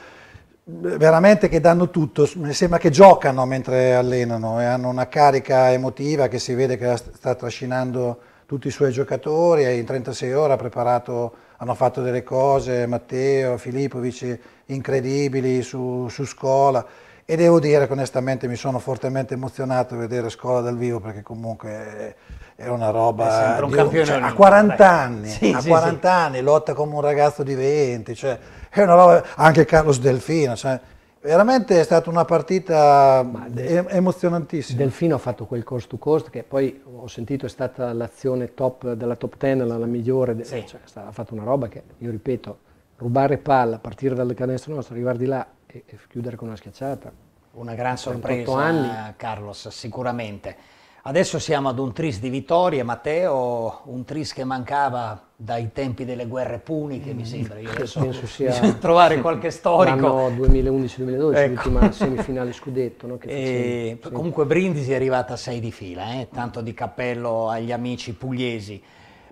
Speaker 4: veramente che danno tutto, mi sembra che giocano mentre allenano e hanno una carica emotiva che si vede che sta trascinando tutti i suoi giocatori e in 36 ore ha preparato, hanno fatto delle cose, Matteo, Filippovic incredibili su, su scuola e devo dire che onestamente mi sono fortemente emozionato a vedere Scuola dal vivo perché comunque è una roba... Un di, cioè, a 40 dai. anni, sì, a sì, 40 sì. anni lotta come un ragazzo di 20, cioè, è una roba... anche Carlos Delfino, cioè, veramente è stata una partita del, emozionantissima. Delfino ha fatto quel cost to
Speaker 3: cost che poi ho sentito è stata l'azione top della top 10, la, la migliore, cioè, ha fatto una roba che, io ripeto, rubare palla, partire dal canestro nostro, arrivare di là, e, e chiudere con una schiacciata. Una gran sorpresa, anni.
Speaker 1: Carlos, sicuramente. Adesso siamo ad un tris di vittorie, Matteo, un tris che mancava dai tempi delle guerre puniche, mm. mi sembra. Io adesso penso sia trovare qualche storico. No,
Speaker 3: 2011-2012, ecco. l'ultima semifinale scudetto. No? E, facciamo, comunque Brindisi è arrivata a sei di fila,
Speaker 1: eh? tanto di cappello agli amici pugliesi.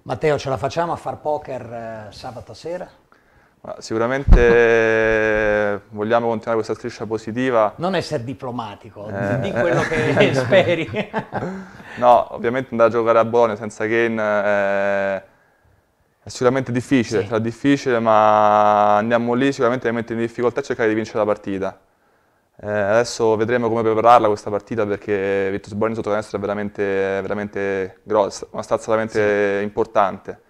Speaker 1: Matteo, ce la facciamo a far poker eh, sabato sera?
Speaker 2: Sicuramente eh, vogliamo continuare questa striscia positiva.
Speaker 1: Non essere diplomatico, eh, di quello che speri.
Speaker 2: no, ovviamente andare a giocare a Bologna senza Kane eh, è sicuramente difficile, sì. sarà difficile, ma andiamo lì sicuramente a mettere in difficoltà e cercare di vincere la partita. Eh, adesso vedremo come prepararla questa partita perché Virtus Bologna sotto canestro è veramente, veramente grossa, una stazza veramente sì. importante.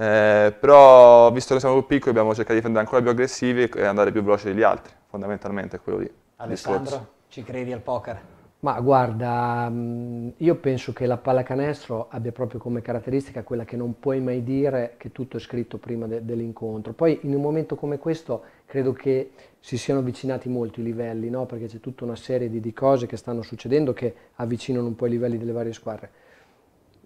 Speaker 2: Eh, però visto che siamo più piccoli dobbiamo cercare di diventare ancora più aggressivi e andare più veloci degli altri, fondamentalmente è quello lì. Alessandro,
Speaker 1: ci credi al poker?
Speaker 3: Ma guarda, mm, io penso che la pallacanestro abbia proprio come caratteristica quella che non puoi mai dire che tutto è scritto prima de dell'incontro. Poi in un momento come questo credo che si siano avvicinati molto i livelli, no? perché c'è tutta una serie di, di cose che stanno succedendo che avvicinano un po' i livelli delle varie squadre.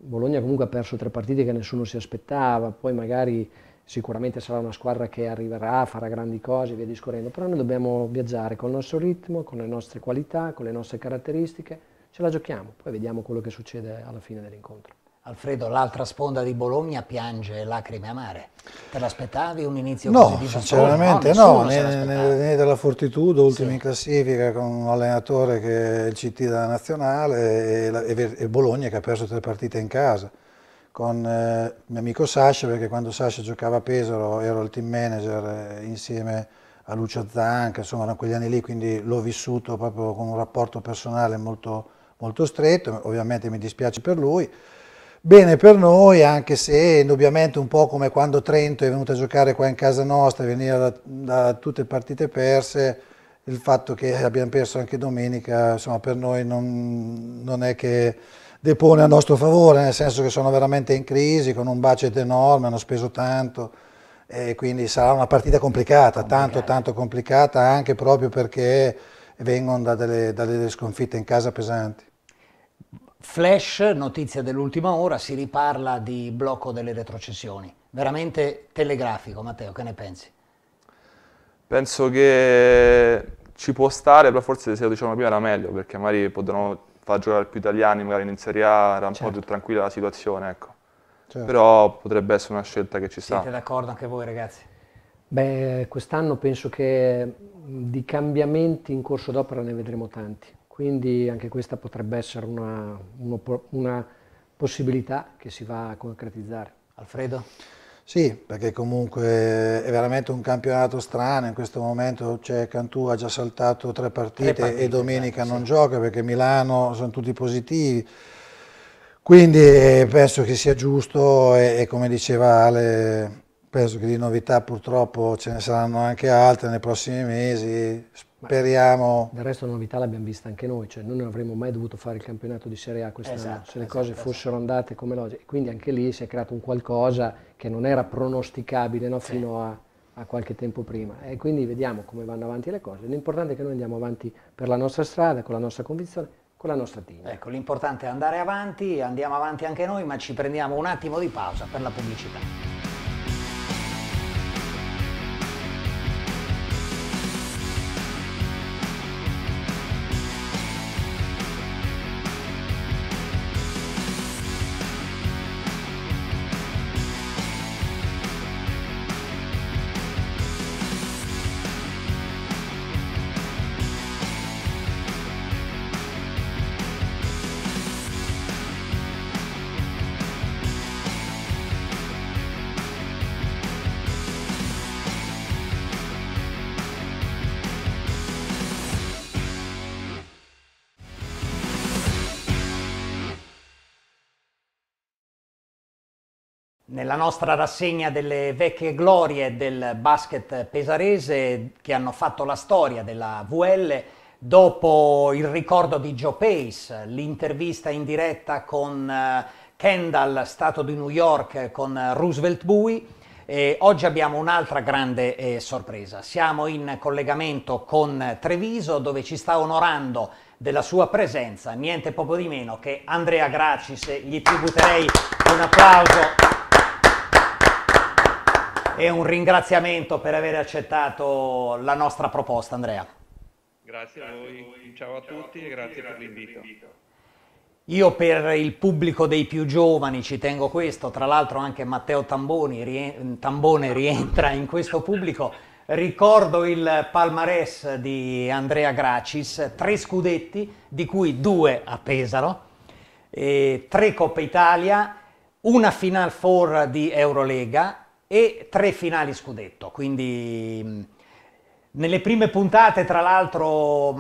Speaker 3: Bologna comunque ha perso tre partite che nessuno si aspettava, poi magari sicuramente sarà una squadra che arriverà, farà grandi cose e via discorrendo, però noi dobbiamo viaggiare col nostro ritmo, con le nostre qualità, con le nostre caratteristiche, ce la giochiamo, poi vediamo quello che succede alla
Speaker 4: fine dell'incontro.
Speaker 1: Alfredo, l'altra sponda di Bologna piange lacrime amare. Te l'aspettavi un inizio no, così disastroso? Sinceramente no, no
Speaker 4: né, della Fortitudo, ultimo sì. in classifica, con un allenatore che è il CT della Nazionale e, la, e Bologna che ha perso tre partite in casa. Con eh, mio amico Sasha, perché quando Sasha giocava a Pesaro ero il team manager eh, insieme a Lucio Zanca, insomma erano quegli anni lì, quindi l'ho vissuto proprio con un rapporto personale molto, molto stretto, ovviamente mi dispiace per lui, bene per noi, anche se indubbiamente un po' come quando Trento è venuta a giocare qua in casa nostra, veniva da, da tutte le partite perse, il fatto che abbiamo perso anche domenica, insomma, per noi non, non, è che depone a nostro favore, nel senso che sono veramente in crisi, con un budget enorme, hanno speso tanto, e quindi sarà una partita complicata, complicata. tanto tanto complicata, anche proprio perché vengono da delle, da delle sconfitte in casa pesanti.
Speaker 1: Flash, notizia dell'ultima ora, si riparla di blocco delle retrocessioni. Veramente telegrafico, Matteo, che ne pensi?
Speaker 2: Penso che ci può stare, però forse se lo dicevamo prima era meglio, perché magari potranno far giocare più italiani, magari in Serie A era un certo. po' più certo. tranquilla la situazione, ecco. Certo. Però potrebbe essere una scelta che ci sta. Siete
Speaker 1: d'accordo anche voi ragazzi?
Speaker 3: Beh, quest'anno penso che di cambiamenti in corso d'opera ne vedremo tanti quindi anche questa potrebbe essere una,
Speaker 4: una possibilità che si va a concretizzare. Alfredo? Sì, perché comunque è veramente un campionato strano, in questo momento cioè, Cantù ha già saltato tre partite, tre partite e domenica eh, non sì. gioca perché Milano sono tutti positivi, quindi eh, penso che sia giusto e, e, come diceva Ale, penso che di novità purtroppo ce ne saranno anche altre nei prossimi mesi, spero Speriamo. Del resto la novità l'abbiamo vista anche noi, cioè noi non avremmo mai dovuto fare il campionato di Serie A quest'anno esatto,
Speaker 3: se le esatto, cose esatto. fossero andate come logiche. Quindi anche lì si è creato un qualcosa che non era pronosticabile no? sì. fino a, a, qualche tempo prima. E quindi vediamo come vanno avanti le cose. L'importante è che noi andiamo avanti per la nostra strada, con la nostra convinzione, con la nostra team.
Speaker 1: Ecco, l'importante è andare avanti, andiamo avanti anche noi, ma ci prendiamo un attimo di pausa per la pubblicità. Nella nostra rassegna delle vecchie glorie del basket pesarese che hanno fatto la storia della VL, dopo il ricordo di Joe Pace, l'intervista in diretta con eh, Kendall, Stato di New York, con Roosevelt Bowie, e oggi abbiamo un'altra grande eh, sorpresa. Siamo in collegamento con Treviso dove ci sta onorando della sua presenza niente poco di meno che Andrea Gracis. Gli tributerei un applauso e un ringraziamento per aver accettato la nostra proposta, Andrea.
Speaker 5: Grazie a voi, ciao a tutti e grazie per l'invito.
Speaker 1: Io per il pubblico dei più giovani ci tengo questo, tra l'altro anche Matteo Tamboni, rien Tambone rientra in questo pubblico. Ricordo il palmarès di Andrea Gracis, tre scudetti, di cui due a Pesaro, tre Coppa Italia, una Final Four di Eurolega e tre finali scudetto, quindi nelle prime puntate tra l'altro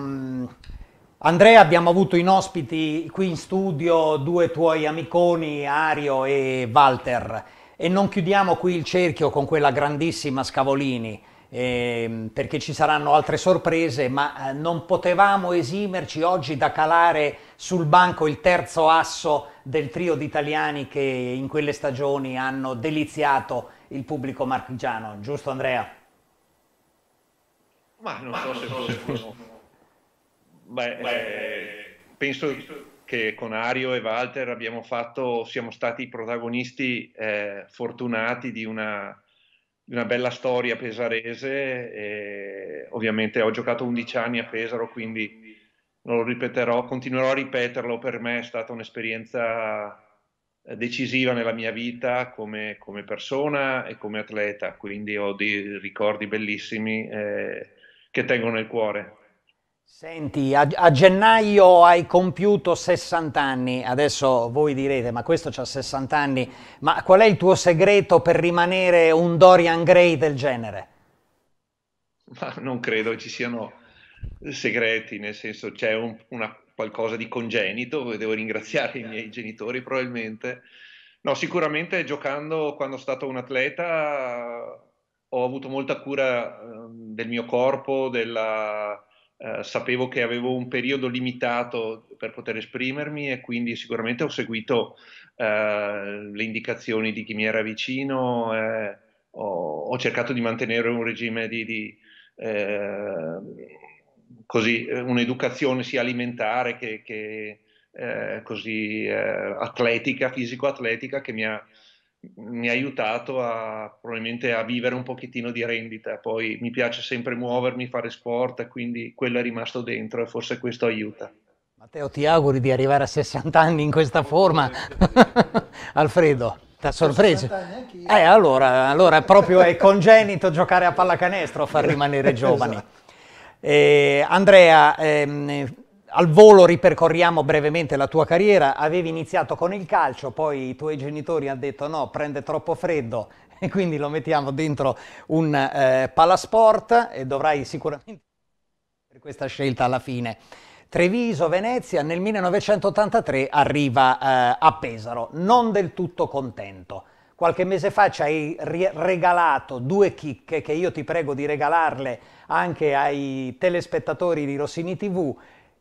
Speaker 1: Andrea abbiamo avuto in ospiti qui in studio due tuoi amiconi Ario e Walter e non chiudiamo qui il cerchio con quella grandissima Scavolini eh, perché ci saranno altre sorprese, ma eh, non potevamo esimerci oggi da calare sul banco il terzo asso del trio di italiani che in quelle stagioni hanno deliziato il pubblico marchigiano, giusto Andrea?
Speaker 5: Ma non so se fosse... Beh, Beh, penso che con Ario e Walter abbiamo fatto, siamo stati i protagonisti eh, fortunati di una, di una, bella storia pesarese. E ovviamente ho giocato 11 anni a Pesaro, quindi non lo ripeterò, continuerò a ripeterlo. Per me è stata un'esperienza eh, decisiva nella mia vita come, come, persona e come atleta, quindi ho dei ricordi bellissimi eh, che tengo nel cuore.
Speaker 1: Senti, a, a, gennaio hai compiuto 60 anni, adesso voi direte ma questo ha 60 anni, ma qual è il tuo segreto per rimanere un Dorian Gray del genere?
Speaker 5: Ma non credo ci siano segreti, nel senso c'è un, una qualcosa di congenito, devo ringraziare i miei eh. genitori probabilmente. No, sicuramente giocando quando sono stato un atleta ho avuto molta cura ehm, del mio corpo, della, eh, sapevo che avevo un periodo limitato per poter esprimermi e quindi sicuramente ho seguito eh, le indicazioni di chi mi era vicino, eh, ho, ho, cercato di mantenere un regime di, di eh, così, eh, un'educazione sia alimentare che, che eh, così, eh, atletica, fisico-atletica, che mi ha, mi ha aiutato a, probabilmente a vivere un pochettino di rendita. Poi mi piace sempre muovermi, fare sport, quindi quello è rimasto dentro e forse questo aiuta.
Speaker 1: Matteo, ti auguri di arrivare a 60 anni in questa forma? Alfredo, ti sorpreso? Eh, allora, allora proprio è congenito giocare a pallacanestro a far rimanere giovani. esatto. Eh, Andrea, ehm, al volo ripercorriamo brevemente la tua carriera, avevi iniziato con il calcio, poi i tuoi genitori hanno detto no, prende troppo freddo e quindi lo mettiamo dentro un eh, palasport e dovrai sicuramente per questa scelta alla fine. Treviso, Venezia, nel 1983 arriva eh, a Pesaro, non del tutto contento. Qualche mese fa ci hai regalato due chicche che io ti prego di regalarle anche ai telespettatori di Rossini TV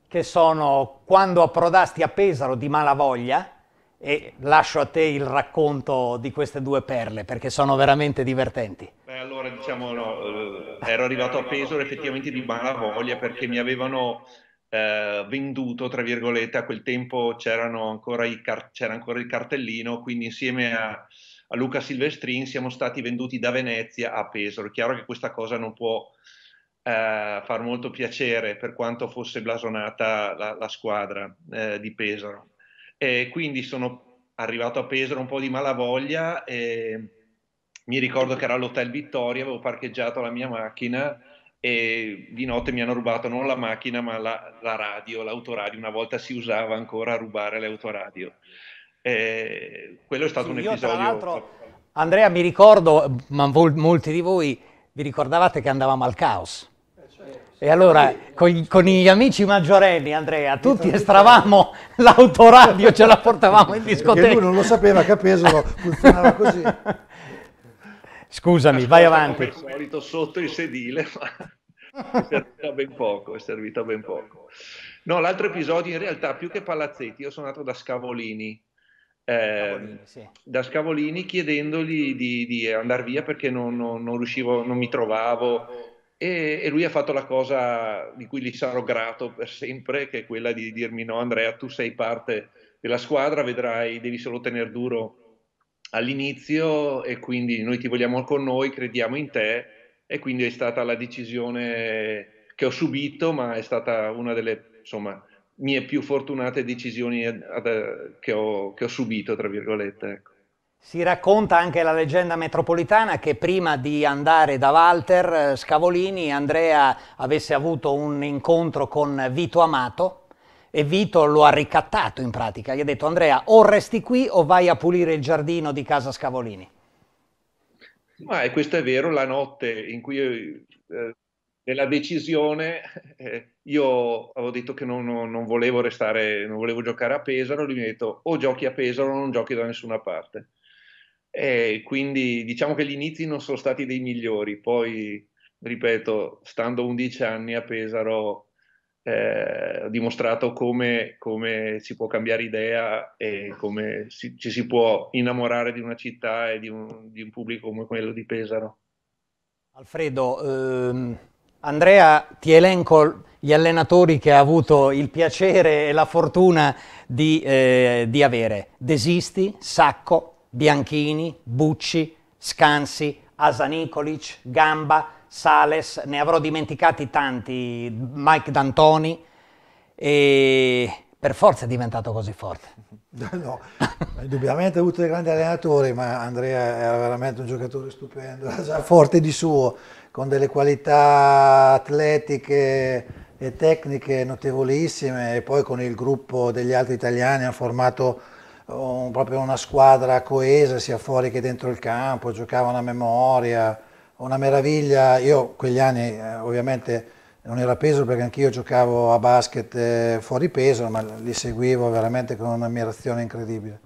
Speaker 1: che sono quando approdasti a Pesaro di malavoglia e lascio a te il racconto di queste due perle perché sono veramente divertenti.
Speaker 5: Beh, allora diciamo no, eh, ero arrivato a Pesaro effettivamente di malavoglia perché mi avevano eh, venduto, tra virgolette, a quel tempo c'era ancora il cartellino, quindi insieme a, a Luca Silvestrin siamo stati venduti da Venezia a Pesaro. È chiaro che questa cosa non può eh, far molto piacere per quanto fosse blasonata la, la squadra eh, di Pesaro. E quindi sono arrivato a Pesaro un po' di malavoglia e mi ricordo che era all'Hotel Vittoria, avevo parcheggiato la mia macchina e di notte mi hanno rubato non la macchina ma la, la radio, l'autoradio, una volta si usava ancora a rubare le autoradio. Eh, quello è stato sì, un io, episodio. Tra l'altro,
Speaker 1: Andrea, mi ricordo, ma molti di voi vi ricordavate che andavamo al caos. E allora con, con, gli amici maggiorenni, Andrea, tutti estravamo l'autoradio, ce la portavamo
Speaker 4: in discoteca. Perché lui non lo sapeva che a Pesaro funzionava così.
Speaker 5: Scusami, Ascolta, vai avanti. Come solito sotto il sedile, ma è servito ben poco, è servita ben poco. No, l'altro episodio in realtà più che Palazzetti, io sono andato da Scavolini, eh, sì. da Scavolini chiedendogli di, di andare via perché non, non, non riuscivo, non mi trovavo e, lui ha fatto la cosa di cui gli sarò grato per sempre, che è quella di dirmi no Andrea, tu sei parte della squadra, vedrai, devi solo tenere duro all'inizio e quindi noi ti vogliamo con noi, crediamo in te e quindi è stata la decisione che ho subito, ma è stata una delle insomma, mie più fortunate decisioni ad, ad, che, ho, che, ho, subito, tra virgolette. Ecco.
Speaker 1: Si racconta anche la leggenda metropolitana che prima di andare da Walter eh, Scavolini Andrea avesse avuto un incontro con Vito Amato e Vito lo ha ricattato in pratica, gli ha detto Andrea o resti qui o vai a pulire il giardino di casa Scavolini.
Speaker 5: Ma questo è vero, la notte in cui eh, della decisione eh, io avevo detto che non, non, non, volevo restare, non volevo giocare a Pesaro, lui mi ha detto o giochi a Pesaro o non giochi da nessuna parte. E eh, quindi diciamo che gli inizi non sono stati dei migliori, poi ripeto, stando 11 anni a Pesaro eh, ho dimostrato come, come, si può cambiare idea e come si, ci si può innamorare di una città e di un, di un pubblico come quello di Pesaro.
Speaker 1: Alfredo, ehm, Andrea, ti elenco gli allenatori che ha avuto il piacere e la fortuna di, eh, di avere. Desisti, Sacco, Bianchini, Bucci, Scansi, Asanicolic, Gamba, Sales, ne avrò dimenticati tanti, Mike D'Antoni, e per forza è diventato così forte. No,
Speaker 4: indubbiamente ha avuto dei grandi allenatori, ma Andrea era veramente un giocatore stupendo, era già forte di suo, con delle qualità atletiche e tecniche notevolissime e poi con il gruppo degli altri italiani ha formato un, proprio una squadra coesa sia fuori che dentro il campo, giocavano a memoria, una meraviglia. Io quegli anni eh, ovviamente non era peso perché anch'io giocavo a basket eh, fuori peso, ma li seguivo veramente con un'ammirazione incredibile.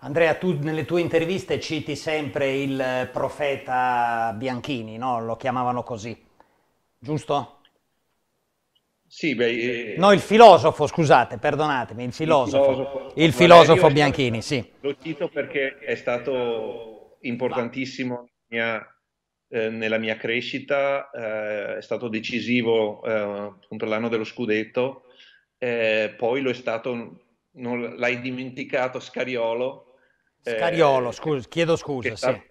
Speaker 1: Andrea, tu nelle tue interviste citi sempre il profeta Bianchini, no? lo chiamavano così, giusto?
Speaker 5: Sì, beh, eh, no,
Speaker 1: il filosofo, scusate, perdonatemi, il filosofo, il filosofo, il filosofo Bianchini, sì.
Speaker 5: Lo cito perché è stato importantissimo nella mia, eh, nella mia crescita, eh, è stato decisivo appunto eh, l'anno dello scudetto, eh, poi lo è stato, non, l'hai dimenticato Scariolo. Eh, Scariolo,
Speaker 1: scusa, chiedo scusa, sì. Stato,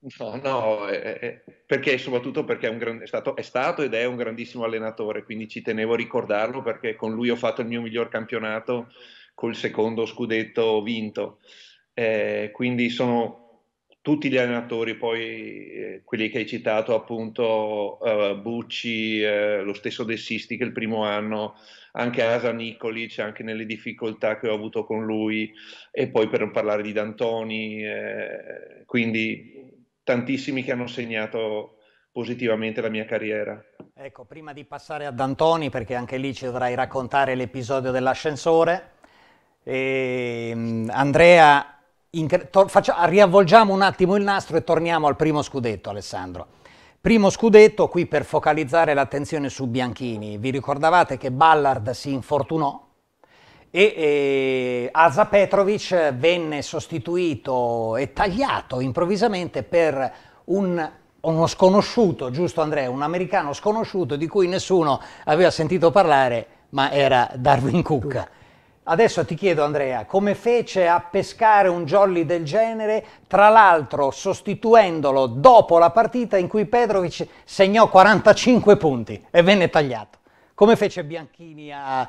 Speaker 5: No, no, eh, eh, eh, perché soprattutto perché è, gran, è, stato, è, stato, ed è un grandissimo allenatore, quindi ci tenevo a ricordarlo perché con lui ho fatto il mio miglior campionato col secondo scudetto vinto. Eh, quindi sono tutti gli allenatori, poi eh, quelli che hai citato, appunto eh, Bucci, lo stesso De Sisti che il primo anno, anche Asa Nicolic, anche nelle difficoltà che ho avuto con lui, e poi per parlare di D'Antoni, quindi tantissimi che hanno segnato positivamente la mia carriera.
Speaker 1: Ecco, prima di passare ad Antoni, perché anche lì ci dovrai raccontare l'episodio dell'ascensore, e, ehm, Andrea, in, to, faccia, riavvolgiamo un attimo il nastro e torniamo al primo scudetto, Alessandro. Primo scudetto, qui per focalizzare l'attenzione su Bianchini, vi ricordavate che Ballard si infortunò e eh, Asa Petrovic venne sostituito e tagliato improvvisamente per un, uno sconosciuto, giusto Andrea, un americano sconosciuto di cui nessuno aveva sentito parlare, ma era Darwin Cook. Adesso ti chiedo Andrea, come fece a pescare un jolly del genere, tra l'altro sostituendolo dopo la partita in cui Petrovic segnò 45 punti e venne tagliato? Come fece Bianchini a...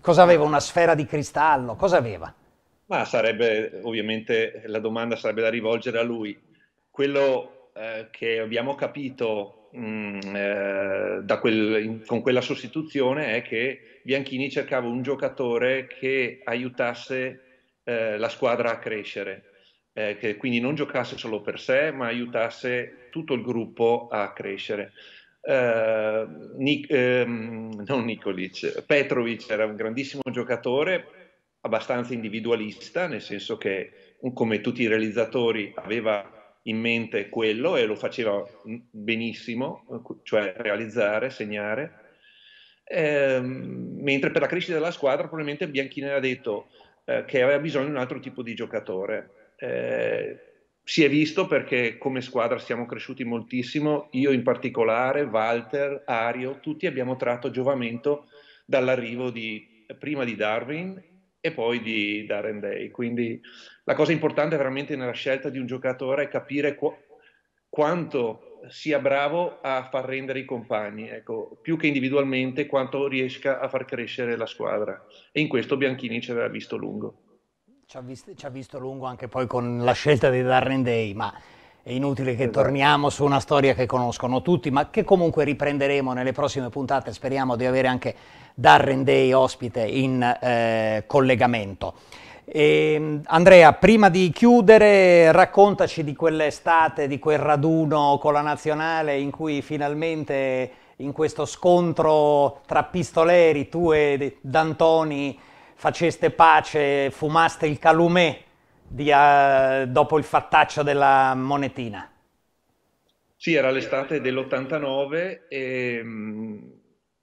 Speaker 1: cosa aveva, una sfera di cristallo? Cosa aveva?
Speaker 5: Ma sarebbe, ovviamente, la domanda sarebbe da rivolgere a lui. Quello eh, che abbiamo capito mh, mm, eh, quel, in, con quella sostituzione è che Bianchini cercava un giocatore che aiutasse eh, la squadra a crescere, eh, che quindi non giocasse solo per sé, ma aiutasse tutto il gruppo a crescere eh, Nic- ehm, non Nikolic, Petrovic era un grandissimo giocatore, abbastanza individualista, nel senso che come tutti i realizzatori aveva in mente quello e lo faceva mm, benissimo, cioè realizzare, segnare. Eh, mentre per la crescita della squadra probabilmente Bianchini ha detto eh, che aveva bisogno di un altro tipo di giocatore. Eh, si è visto perché come squadra siamo cresciuti moltissimo, io in particolare, Walter, Ario, tutti abbiamo tratto giovamento dall'arrivo di, prima di Darwin e poi di Darren Day. Quindi la cosa importante veramente nella scelta di un giocatore è capire qu- quanto sia bravo a far rendere i compagni, ecco, più che individualmente quanto riesca a far crescere la squadra. E in questo Bianchini ce l'ha visto lungo ci ha, visto, ci ha visto lungo
Speaker 1: anche poi con la scelta di Darren Day, ma è inutile che esatto. torniamo su una storia che conoscono tutti, ma che comunque riprenderemo nelle prossime puntate. Speriamo di avere anche Darren Day ospite in eh, collegamento. E, ehm, Andrea, prima di chiudere, raccontaci di quell'estate, di quel raduno con la nazionale in cui finalmente in questo scontro tra pistoleri, tu e D'Antoni, faceste pace, fumaste il calumè di, uh, dopo il fattaccio della monetina?
Speaker 5: Sì, era l'estate dell'89 e mh, mm,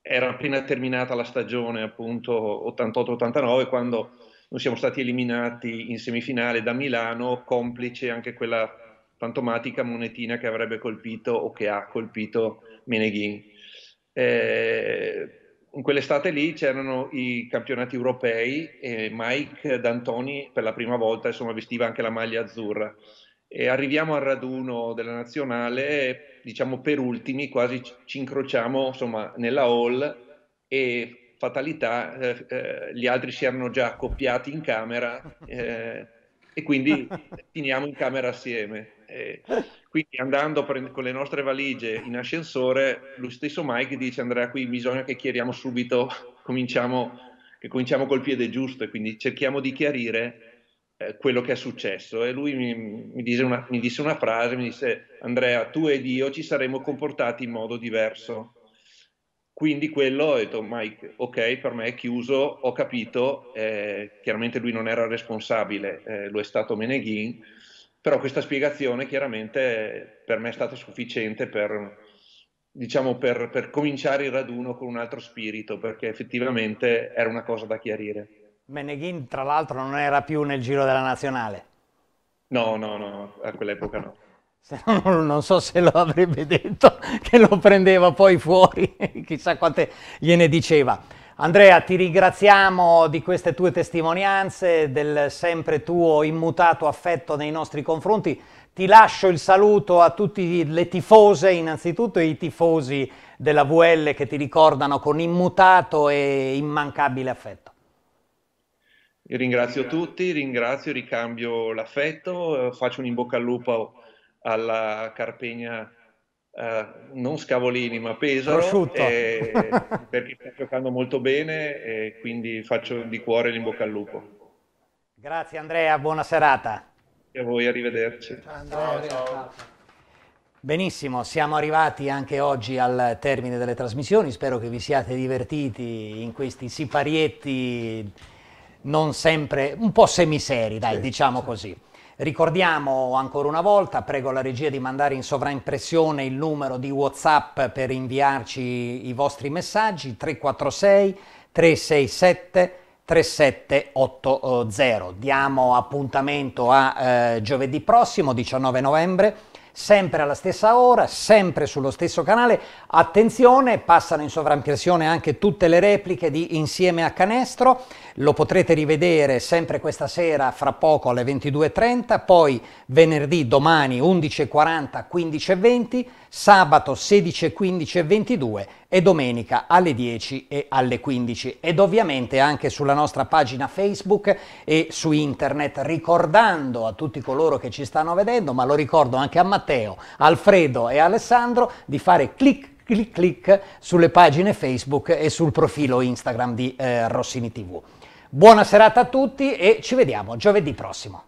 Speaker 5: era appena terminata la stagione appunto 88-89 quando noi siamo stati eliminati in semifinale da Milano, complice anche quella fantomatica monetina che avrebbe colpito o che ha colpito Meneghin. Eh, in quell'estate lì c'erano i campionati europei e Mike D'Antoni per la prima volta insomma, vestiva anche la maglia azzurra. E arriviamo al raduno della nazionale, diciamo per ultimi, quasi ci incrociamo insomma, nella hall e fatalità, eh, eh, gli altri si erano già accoppiati in camera eh, e quindi finiamo in camera assieme. Eh, quindi andando prend- con le nostre valigie in ascensore, lo stesso Mike dice Andrea qui bisogna che chiariamo subito, cominciamo, che cominciamo col piede giusto e quindi cerchiamo di chiarire eh, quello che è successo. E lui mi, mi, una, mi disse una frase, mi disse Andrea tu ed io ci saremmo comportati in modo diverso. Quindi quello ho detto, Mike, ok, per me è chiuso, ho capito, eh, chiaramente lui non era responsabile, eh, lo è stato Meneghin, però questa spiegazione chiaramente per me è stata sufficiente per, diciamo, per, per cominciare il raduno con un altro spirito, perché effettivamente era una cosa da chiarire.
Speaker 1: Meneghin, tra l'altro, non era più nel giro della
Speaker 5: nazionale. No, no, no, a quell'epoca
Speaker 1: no. non so se lo avrebbe detto che lo prendeva poi fuori, chissà quante gliene diceva. Andrea, ti ringraziamo di queste tue testimonianze, del sempre tuo immutato affetto nei nostri confronti. Ti lascio il saluto a tutte le tifose, innanzitutto i tifosi della VL che ti ricordano con immutato e immancabile affetto.
Speaker 5: Io ringrazio tutti, ringrazio, ricambio l'affetto, eh, faccio un in bocca al lupo alla Carpegna eh, non Scavolini ma Pesaro e, perché sta giocando molto bene e quindi faccio di cuore l'imbocca al lupo.
Speaker 1: Grazie Andrea, buona serata.
Speaker 5: E a voi, arrivederci. Ciao, Andrea. Ciao, ciao.
Speaker 1: Benissimo, siamo arrivati anche oggi al termine delle trasmissioni, spero che vi siate divertiti in questi siparietti non sempre, un po' semiseri, dai, sì, diciamo sì. così. Ricordiamo ancora una volta, prego la regia di mandare in sovraimpressione il numero di Whatsapp per inviarci i vostri messaggi 346 367 3780. Diamo appuntamento a eh, giovedì prossimo 19 novembre sempre alla stessa ora, sempre sullo stesso canale. Attenzione, passano in sovraimpressione anche tutte le repliche di Insieme a Canestro, lo potrete rivedere sempre questa sera fra poco alle 22.30, poi venerdì domani 11.40, 15.20 sabato 16 15 e 22 e domenica alle 10 e alle 15 ed ovviamente anche sulla nostra pagina Facebook e su internet ricordando a tutti coloro che ci stanno vedendo, ma lo ricordo anche a Matteo, Alfredo e Alessandro di fare clic clic clic sulle pagine Facebook e sul profilo Instagram di eh, Rossini TV. Buona serata a tutti e ci vediamo giovedì prossimo.